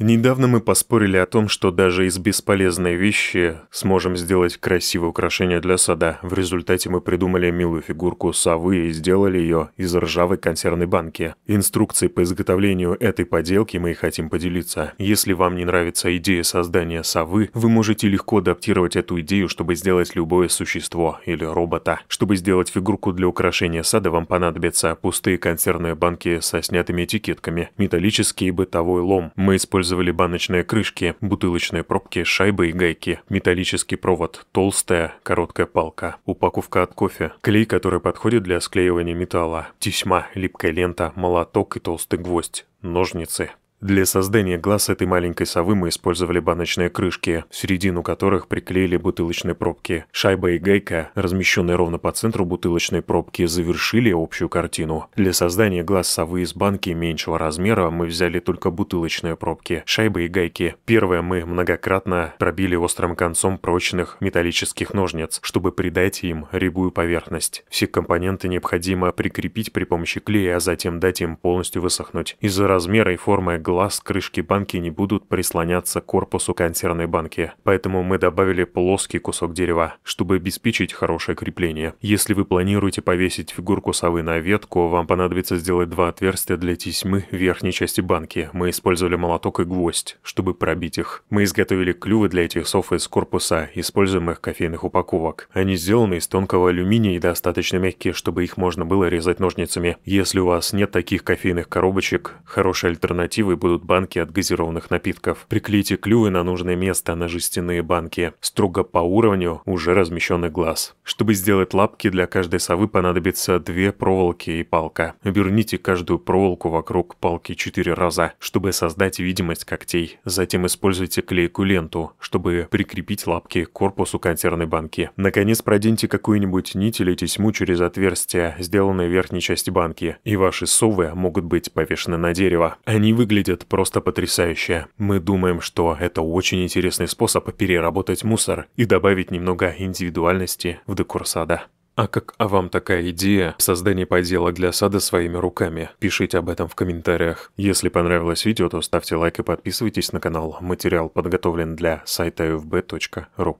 Недавно мы поспорили о том, что даже из бесполезной вещи сможем сделать красивое украшение для сада. В результате мы придумали милую фигурку совы и сделали ее из ржавой консервной банки. Инструкции по изготовлению этой поделки мы и хотим поделиться. Если вам не нравится идея создания совы, вы можете легко адаптировать эту идею, чтобы сделать любое существо или робота. Чтобы сделать фигурку для украшения сада, вам понадобятся пустые консервные банки со снятыми этикетками, металлический бытовой лом. Мы используем использовали баночные крышки, бутылочные пробки, шайбы и гайки, металлический провод, толстая, короткая палка, упаковка от кофе, клей, который подходит для склеивания металла, тесьма, липкая лента, молоток и толстый гвоздь, ножницы, для создания глаз этой маленькой совы мы использовали баночные крышки, в середину которых приклеили бутылочные пробки. Шайба и гайка, размещенные ровно по центру бутылочной пробки, завершили общую картину. Для создания глаз совы из банки меньшего размера мы взяли только бутылочные пробки, шайбы и гайки. Первое мы многократно пробили острым концом прочных металлических ножниц, чтобы придать им рябую поверхность. Все компоненты необходимо прикрепить при помощи клея, а затем дать им полностью высохнуть. Из-за размера и формы глаз глаз крышки банки не будут прислоняться к корпусу консервной банки, поэтому мы добавили плоский кусок дерева, чтобы обеспечить хорошее крепление. Если вы планируете повесить фигурку совы на ветку, вам понадобится сделать два отверстия для тесьмы в верхней части банки. Мы использовали молоток и гвоздь, чтобы пробить их. Мы изготовили клювы для этих сов из корпуса, используемых кофейных упаковок. Они сделаны из тонкого алюминия и достаточно мягкие, чтобы их можно было резать ножницами. Если у вас нет таких кофейных коробочек, хорошей альтернативой будут банки от газированных напитков. Приклейте клювы на нужное место на жестяные банки, строго по уровню уже размещенный глаз. Чтобы сделать лапки, для каждой совы понадобится две проволоки и палка. Оберните каждую проволоку вокруг палки четыре раза, чтобы создать видимость когтей. Затем используйте клейкую ленту, чтобы прикрепить лапки к корпусу консервной банки. Наконец проденьте какую-нибудь нить или тесьму через отверстие, сделанное в верхней части банки, и ваши совы могут быть повешены на дерево. Они выглядят выглядит просто потрясающе. Мы думаем, что это очень интересный способ переработать мусор и добавить немного индивидуальности в декор сада. А как а вам такая идея в создании поделок для сада своими руками? Пишите об этом в комментариях. Если понравилось видео, то ставьте лайк и подписывайтесь на канал. Материал подготовлен для сайта ufb.ru.